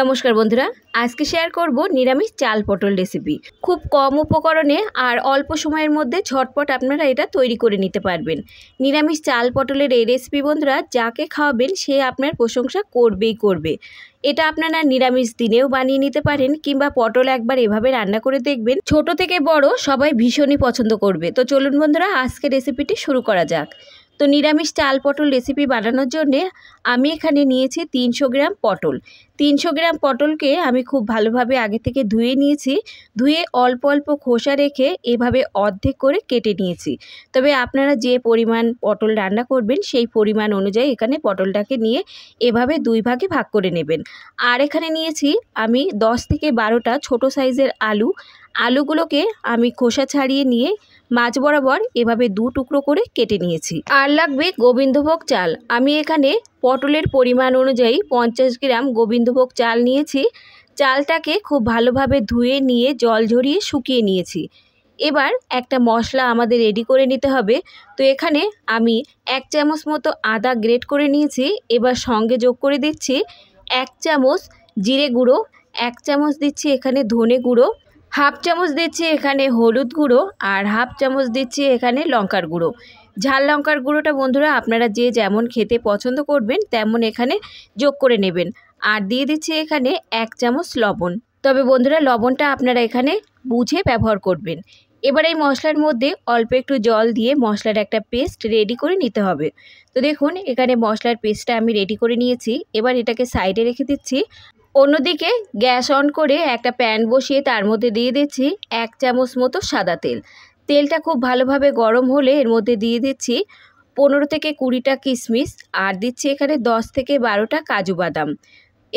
নমস্কার বন্ধুরা আজকে শেয়ার করব নিরামিষ চাল পটল রেসিপি খুব কম উপকরণে আর অল্প সময়ের মধ্যে ঝটপট আপনারা এটা তৈরি করে নিতে পারবেন নিরামিষ চাল পটলের এই রেসিপি বন্ধুরা যাকে খাওয়াবেন সে আপনার প্রশংসা করবেই করবে এটা আপনারা নিরামিষ দিনেও বানিয়ে নিতে পারেন কিংবা পটল একবার এভাবে রান্না করে দেখবেন ছোট থেকে বড় সবাই ভীষণই পছন্দ করবে তো চলুন বন্ধুরা আজকে রেসিপিটি শুরু করা যাক তো নিরামিষ চাল পটল রেসিপি বানানোর জন্যে আমি এখানে নিয়েছি তিনশো গ্রাম পটল তিনশো গ্রাম পটলকে আমি খুব ভালোভাবে আগে থেকে ধুয়ে নিয়েছি ধুয়ে অল্প অল্প খোসা রেখে এভাবে অর্ধেক করে কেটে নিয়েছি তবে আপনারা যে পরিমাণ পটল রান্না করবেন সেই পরিমাণ অনুযায়ী এখানে পটলটাকে নিয়ে এভাবে দুই ভাগে ভাগ করে নেবেন আর এখানে নিয়েছি আমি দশ থেকে বারোটা ছোট সাইজের আলু আলুগুলোকে আমি খোসা ছাড়িয়ে নিয়ে মাছ বরাবর এভাবে দু টুকরো করে কেটে নিয়েছি আর লাগবে গোবিন্দভোগ চাল আমি এখানে পটলের পরিমাণ অনুযায়ী পঞ্চাশ গ্রাম গোবিন্দভোগ চাল নিয়েছি চালটাকে খুব ভালোভাবে ধুয়ে নিয়ে জল ঝরিয়ে শুকিয়ে নিয়েছি এবার একটা মশলা আমাদের রেডি করে নিতে হবে তো এখানে আমি এক চামচ মতো আদা গ্রেট করে নিয়েছি এবার সঙ্গে যোগ করে দিচ্ছি এক চামচ জিরে গুঁড়ো এক চামচ দিচ্ছি এখানে ধনে গুঁড়ো হাফ চামচ দিচ্ছি এখানে হলুদ গুঁড়ো আর হাফ চামচ দিচ্ছি এখানে লঙ্কার গুঁড়ো ঝাল লঙ্কার গুঁড়োটা বন্ধুরা আপনারা যে যেমন খেতে পছন্দ করবেন তেমন এখানে যোগ করে নেবেন আর দিয়ে দিচ্ছি এখানে এক চামচ লবণ তবে বন্ধুরা লবণটা আপনারা এখানে বুঝে ব্যবহার করবেন এবার এই মশলার মধ্যে অল্প একটু জল দিয়ে মশলার একটা পেস্ট রেডি করে নিতে হবে তো দেখুন এখানে মশলার পেস্টটা আমি রেডি করে নিয়েছি এবার এটাকে সাইডে রেখে দিচ্ছি অন্যদিকে গ্যাস অন করে একটা প্যান বসিয়ে তার মধ্যে দিয়ে দিচ্ছি এক চামচ মতো সাদা তেল তেলটা খুব ভালোভাবে গরম হলে এর মধ্যে দিয়ে দিচ্ছি পনেরো থেকে কুড়িটা কিশমিশ আর দিচ্ছি এখানে দশ থেকে বারোটা কাজু বাদাম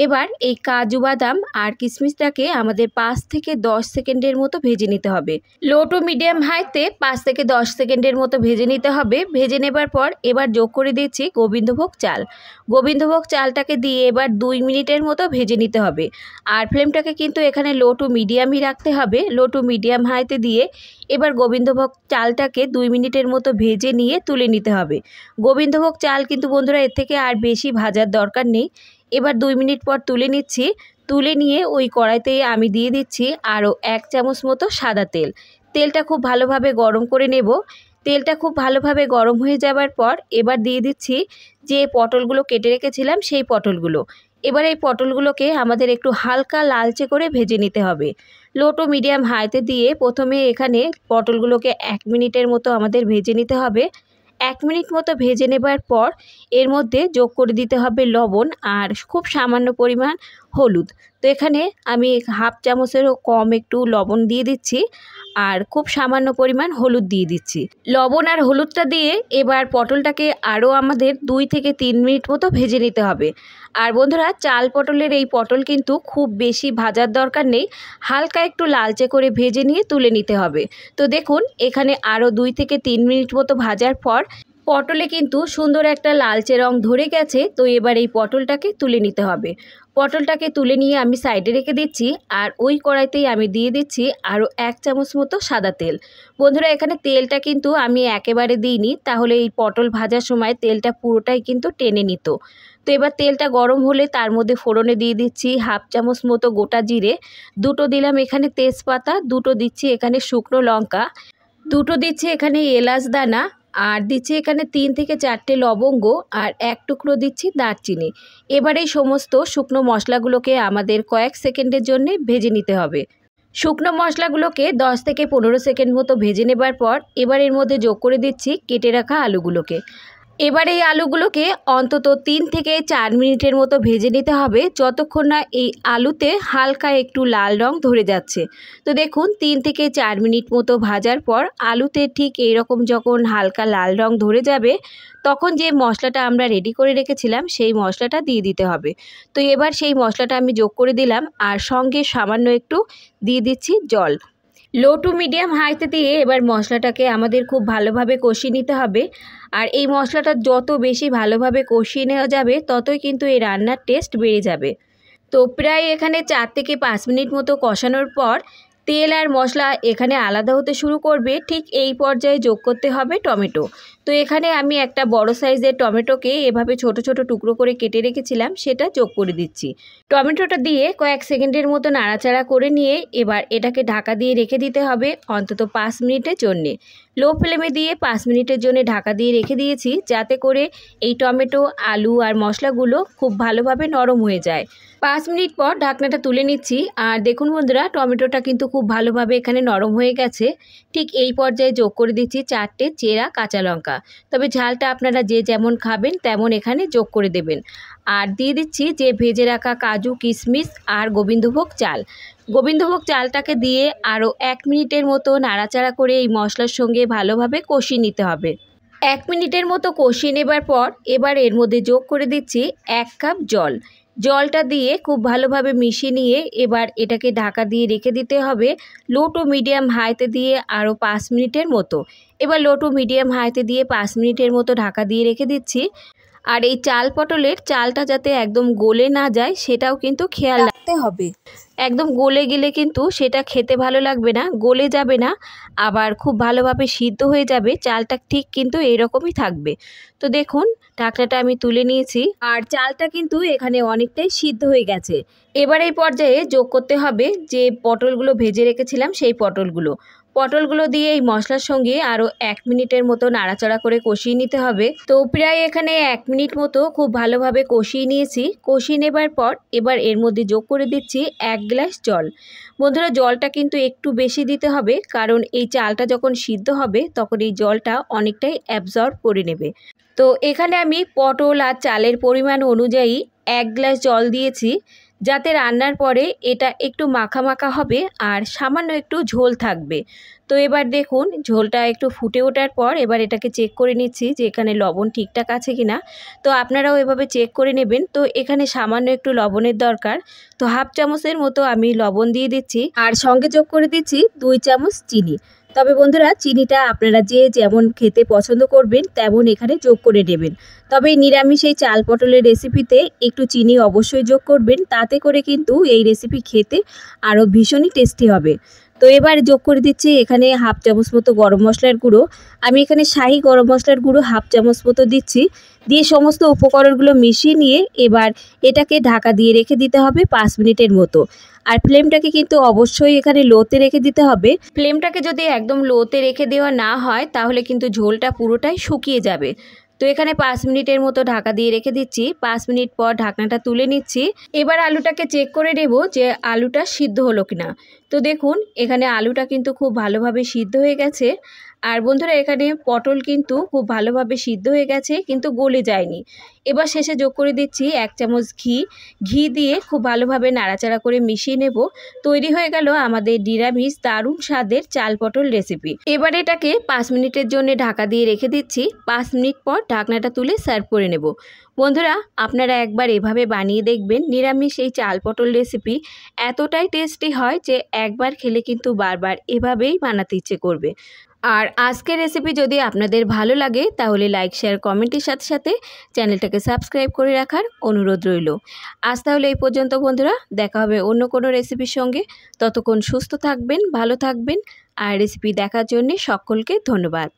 এবার এই কাজু বাদাম আর কিশমিশটাকে আমাদের পাঁচ থেকে দশ সেকেন্ডের মতো ভেজে নিতে হবে লো টু মিডিয়াম হাইতে পাঁচ থেকে দশ সেকেন্ডের মতো ভেজে নিতে হবে ভেজে নেবার পর এবার যোগ করে দিচ্ছি গোবিন্দভোগ চাল গোবিন্দভোগ চালটাকে দিয়ে এবার দুই মিনিটের মতো ভেজে নিতে হবে আর ফ্লেমটাকে কিন্তু এখানে লো টু মিডিয়ামই রাখতে হবে লো টু মিডিয়াম হাইতে দিয়ে এবার গোবিন্দভোগ চালটাকে দুই মিনিটের মতো ভেজে নিয়ে তুলে নিতে হবে গোবিন্দভোগ চাল কিন্তু বন্ধুরা এর থেকে আর বেশি ভাজার দরকার নেই এবার দুই মিনিট পর তুলে নিচ্ছি তুলে নিয়ে ওই কড়াইতে আমি দিয়ে দিচ্ছি আরও এক চামচ মতো সাদা তেল তেলটা খুব ভালোভাবে গরম করে নেব তেলটা খুব ভালোভাবে গরম হয়ে যাবার পর এবার দিয়ে দিচ্ছি যে পটলগুলো কেটে রেখেছিলাম সেই পটলগুলো এবার এই পটলগুলোকে আমাদের একটু হালকা লালচে করে ভেজে নিতে হবে লো টু মিডিয়াম হাইতে দিয়ে প্রথমে এখানে পটলগুলোকে এক মিনিটের মতো আমাদের ভেজে নিতে হবে এক মিনিট মতো ভেজে নেবার পর এর মধ্যে যোগ করে দিতে হবে লবণ আর খুব সামান্য পরিমাণ হলুদ তো এখানে আমি হাফ চামচেরও কম একটু লবণ দিয়ে দিচ্ছি আর খুব সামান্য পরিমাণ হলুদ দিয়ে দিচ্ছি লবণ আর হলুদটা দিয়ে এবার পটলটাকে আরও আমাদের দুই থেকে তিন মিনিট মতো ভেজে নিতে হবে আর বন্ধুরা চাল পটলের এই পটল কিন্তু খুব বেশি ভাজার দরকার নেই হালকা একটু লালচে করে ভেজে নিয়ে তুলে নিতে হবে তো দেখুন এখানে আরও দুই থেকে তিন মিনিট মতো ভাজার পর পটলে কিন্তু সুন্দর একটা লালচে রং ধরে গেছে তো এবার এই পটলটাকে তুলে নিতে হবে পটলটাকে তুলে নিয়ে আমি সাইডে রেখে দিচ্ছি আর ওই কড়াইতেই আমি দিয়ে দিচ্ছি আরও এক চামচ মতো সাদা তেল বন্ধুরা এখানে তেলটা কিন্তু আমি একেবারে দিইনি তাহলে এই পটল ভাজার সময় তেলটা পুরোটাই কিন্তু টেনে নিত তো এবার তেলটা গরম হলে তার মধ্যে ফোড়নে দিয়ে দিচ্ছি হাফ চামচ মতো গোটা জিরে দুটো দিলাম এখানে তেজপাতা দুটো দিচ্ছি এখানে শুকনো লঙ্কা দুটো দিচ্ছি এখানে এলাচ দানা আর দিচ্ছি এখানে তিন থেকে চারটে লবঙ্গ আর এক টুকরো দিচ্ছি দারচিনি এবারে সমস্ত শুকনো মশলাগুলোকে আমাদের কয়েক সেকেন্ডের জন্যে ভেজে নিতে হবে শুকনো মশলাগুলোকে 10 থেকে পনেরো সেকেন্ড মতো ভেজে নেবার পর এবার এর মধ্যে যোগ করে দিচ্ছি কেটে রাখা আলুগুলোকে এবার এই আলুগুলোকে অন্তত তিন থেকে চার মিনিটের মতো ভেজে নিতে হবে যতক্ষণ না এই আলুতে হালকা একটু লাল রং ধরে যাচ্ছে তো দেখুন তিন থেকে চার মিনিট মতো ভাজার পর আলুতে ঠিক এইরকম যখন হালকা লাল রং ধরে যাবে তখন যে মশলাটা আমরা রেডি করে রেখেছিলাম সেই মশলাটা দিয়ে দিতে হবে তো এবার সেই মশলাটা আমি যোগ করে দিলাম আর সঙ্গে সামান্য একটু দিয়ে দিচ্ছি জল লো টু মিডিয়াম হাইতে দিয়ে এবার মশলাটাকে আমাদের খুব ভালোভাবে কষিয়ে নিতে হবে আর এই মশলাটা যত বেশি ভালোভাবে কষিয়ে নেওয়া যাবে ততই কিন্তু এই রান্নার টেস্ট বেড়ে যাবে তো প্রায় এখানে চার থেকে পাঁচ মিনিট মতো কষানোর পর তেল আর মশলা এখানে আলাদা হতে শুরু করবে ঠিক এই পর্যায়ে যোগ করতে হবে টমেটো তো এখানে আমি একটা বড় সাইজের টমেটোকে এভাবে ছোট ছোট টুকরো করে কেটে রেখেছিলাম সেটা যোগ করে দিচ্ছি টমেটোটা দিয়ে কয়েক সেকেন্ডের মতো নাড়াচাড়া করে নিয়ে এবার এটাকে ঢাকা দিয়ে রেখে দিতে হবে অন্তত পাঁচ মিনিটের জন্যে লো ফ্লেমে দিয়ে পাঁচ মিনিটের জন্য ঢাকা দিয়ে রেখে দিয়েছি যাতে করে এই টমেটো আলু আর মশলাগুলো খুব ভালোভাবে নরম হয়ে যায় পাঁচ মিনিট পর ঢাকনাটা তুলে নিচ্ছি আর দেখুন বন্ধুরা টমেটোটা কিন্তু খুব ভালোভাবে এখানে নরম হয়ে গেছে ঠিক এই পর্যায়ে যোগ করে দিচ্ছি চারটে চেরা কাঁচা লঙ্কা তবে ঝালটা আপনারা যে যেমন খাবেন তেমন এখানে যোগ করে দেবেন আর দিয়ে দিচ্ছি যে ভেজে রাখা কাজু কিশমিশ আর গোবিন্দভোগ চাল গোবিন্দভোগ চালটাকে দিয়ে আরও এক মিনিটের মতো নাড়াচাড়া করে এই মশলার সঙ্গে ভালোভাবে কষিয়ে নিতে হবে এক মিনিটের মতো কষিয়ে নেবার পর এবার এর মধ্যে যোগ করে দিচ্ছি এক কাপ জল জলটা দিয়ে খুব ভালোভাবে মিশিয়ে নিয়ে এবার এটাকে ঢাকা দিয়ে রেখে দিতে হবে লো টু মিডিয়াম হাইতে দিয়ে আরও পাঁচ মিনিটের মতো এবার লো টু মিডিয়াম হাইতে দিয়ে পাঁচ মিনিটের মতো ঢাকা দিয়ে রেখে দিচ্ছি আর এই চাল পটলের চালটা যাতে একদম গলে না যায় সেটাও কিন্তু খেয়াল রাখতে হবে একদম গলে গেলে কিন্তু সেটা খেতে ভালো লাগবে না গলে যাবে না আবার খুব ভালোভাবে সিদ্ধ হয়ে যাবে চালটা ঠিক কিন্তু এরকমই থাকবে তো দেখুন ঢাকনাটা আমি তুলে নিয়েছি আর চালটা কিন্তু এখানে অনেকটাই সিদ্ধ হয়ে গেছে এবার এই পর্যায়ে যোগ করতে হবে যে পটলগুলো ভেজে রেখেছিলাম সেই পটলগুলো পটলগুলো দিয়ে এই মশলার সঙ্গে আরও এক মিনিটের মতো নাড়াচাড়া করে কষিয়ে নিতে হবে তো প্রায় এখানে এক মিনিট মতো খুব ভালোভাবে কষিয়ে নিয়েছি কষিয়ে নেবার পর এবার এর মধ্যে যোগ করে দিচ্ছি এক গ্লাস জল বন্ধুরা জলটা কিন্তু একটু বেশি দিতে হবে কারণ এই চালটা যখন সিদ্ধ হবে তখন এই জলটা অনেকটাই অ্যাবজর্ব করে নেবে তো এখানে আমি পটল আর চালের পরিমাণ অনুযায়ী এক গ্লাস জল দিয়েছি যাতে রান্নার পরে এটা একটু মাখা মাখা হবে আর সামান্য একটু ঝোল থাকবে তো এবার দেখুন ঝোলটা একটু ফুটে ওঠার পর এবার এটাকে চেক করে নিচ্ছি যে এখানে লবণ ঠিকঠাক আছে কি না তো আপনারাও এভাবে চেক করে নেবেন তো এখানে সামান্য একটু লবণের দরকার তো হাফ চামচের মতো আমি লবণ দিয়ে দিচ্ছি আর সঙ্গে যোগ করে দিচ্ছি দুই চামচ চিনি তবে বন্ধুরা চিনিটা আপনারা যে যেমন খেতে পছন্দ করবেন তেমন এখানে যোগ করে নেবেন তবে নিরামিষ এই চাল পটলের রেসিপিতে একটু চিনি অবশ্যই যোগ করবেন তাতে করে কিন্তু এই রেসিপি খেতে আরও ভীষণই টেস্টি হবে তো এবার যোগ করে দিচ্ছি এখানে হাফ চামচ মতো গরম মশলার গুঁড়ো আমি এখানে শাহি গরম মশলার গুঁড়ো হাফ চামচ মতো দিচ্ছি দিয়ে সমস্ত উপকরণগুলো মিশিয়ে নিয়ে এবার এটাকে ঢাকা দিয়ে রেখে দিতে হবে পাঁচ মিনিটের মতো আর ফ্লেমটাকে কিন্তু অবশ্যই এখানে লোতে রেখে দিতে হবে ফ্লেমটাকে যদি একদম লোতে রেখে দেওয়া না হয় তাহলে কিন্তু ঝোলটা পুরোটাই শুকিয়ে যাবে তো এখানে পাঁচ মিনিটের মতো ঢাকা দিয়ে রেখে দিচ্ছি পাঁচ মিনিট পর ঢাকনাটা তুলে নিচ্ছি এবার আলুটাকে চেক করে নেব যে আলুটা সিদ্ধ হলো কিনা তো দেখুন এখানে আলুটা কিন্তু খুব ভালোভাবে সিদ্ধ হয়ে গেছে আর বন্ধুরা এখানে পটল কিন্তু খুব ভালোভাবে সিদ্ধ হয়ে গেছে কিন্তু গলে যায়নি এবার শেষে যোগ করে দিচ্ছি এক চামচ ঘি ঘি দিয়ে খুব ভালোভাবে নাড়াচাড়া করে মিশিয়ে নেব তৈরি হয়ে গেল আমাদের নিরামিষ দারুণ স্বাদের চাল পটল রেসিপি এবার এটাকে পাঁচ মিনিটের জন্য ঢাকা দিয়ে রেখে দিচ্ছি পাঁচ মিনিট পর ঢাকনাটা তুলে সার্ভ করে নেব বন্ধুরা আপনারা একবার এভাবে বানিয়ে দেখবেন নিরামিষ এই চাল পটল রেসিপি এতটাই টেস্টি হয় যে একবার খেলে কিন্তু বারবার এভাবেই বানাতে ইচ্ছে করবে আর আজকের রেসিপি যদি আপনাদের ভালো লাগে তাহলে লাইক শেয়ার কমেন্টের সাথে সাথে চ্যানেলটাকে সাবস্ক্রাইব করে রাখার অনুরোধ রইল আজ তাহলে এই পর্যন্ত বন্ধুরা দেখা হবে অন্য কোনো রেসিপির সঙ্গে ততক্ষণ সুস্থ থাকবেন ভালো থাকবেন আর রেসিপি দেখার জন্যে সকলকে ধন্যবাদ